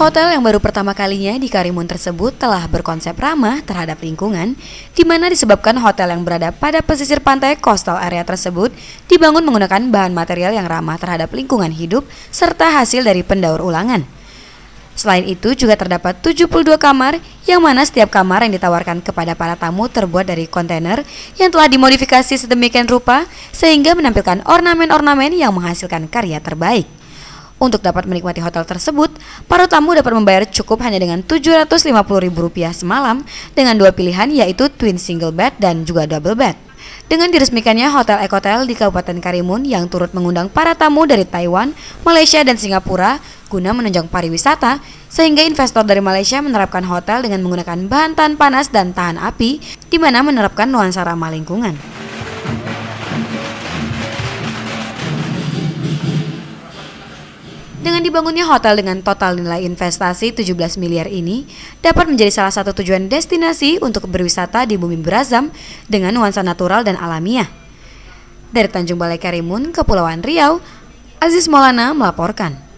Hotel yang baru pertama kalinya di Karimun tersebut telah berkonsep ramah terhadap lingkungan, di mana disebabkan hotel yang berada pada pesisir pantai coastal area tersebut dibangun menggunakan bahan material yang ramah terhadap lingkungan hidup serta hasil dari pendaur ulangan. Selain itu juga terdapat 72 kamar yang mana setiap kamar yang ditawarkan kepada para tamu terbuat dari kontainer yang telah dimodifikasi sedemikian rupa sehingga menampilkan ornamen-ornamen yang menghasilkan karya terbaik. Untuk dapat menikmati hotel tersebut, para tamu dapat membayar cukup hanya dengan Rp750.000 semalam dengan dua pilihan yaitu twin single bed dan juga double bed. Dengan diresmikannya Hotel Ekotel di Kabupaten Karimun yang turut mengundang para tamu dari Taiwan, Malaysia, dan Singapura guna menunjang pariwisata, sehingga investor dari Malaysia menerapkan hotel dengan menggunakan bahan tahan panas dan tahan api, di mana menerapkan nuansa ramah lingkungan. Dengan dibangunnya hotel dengan total nilai investasi 17 miliar ini dapat menjadi salah satu tujuan destinasi untuk berwisata di bumi Berazam dengan nuansa natural dan alamiah. Dari Tanjung Balai Karimun, Kepulauan Riau, Aziz Maulana melaporkan.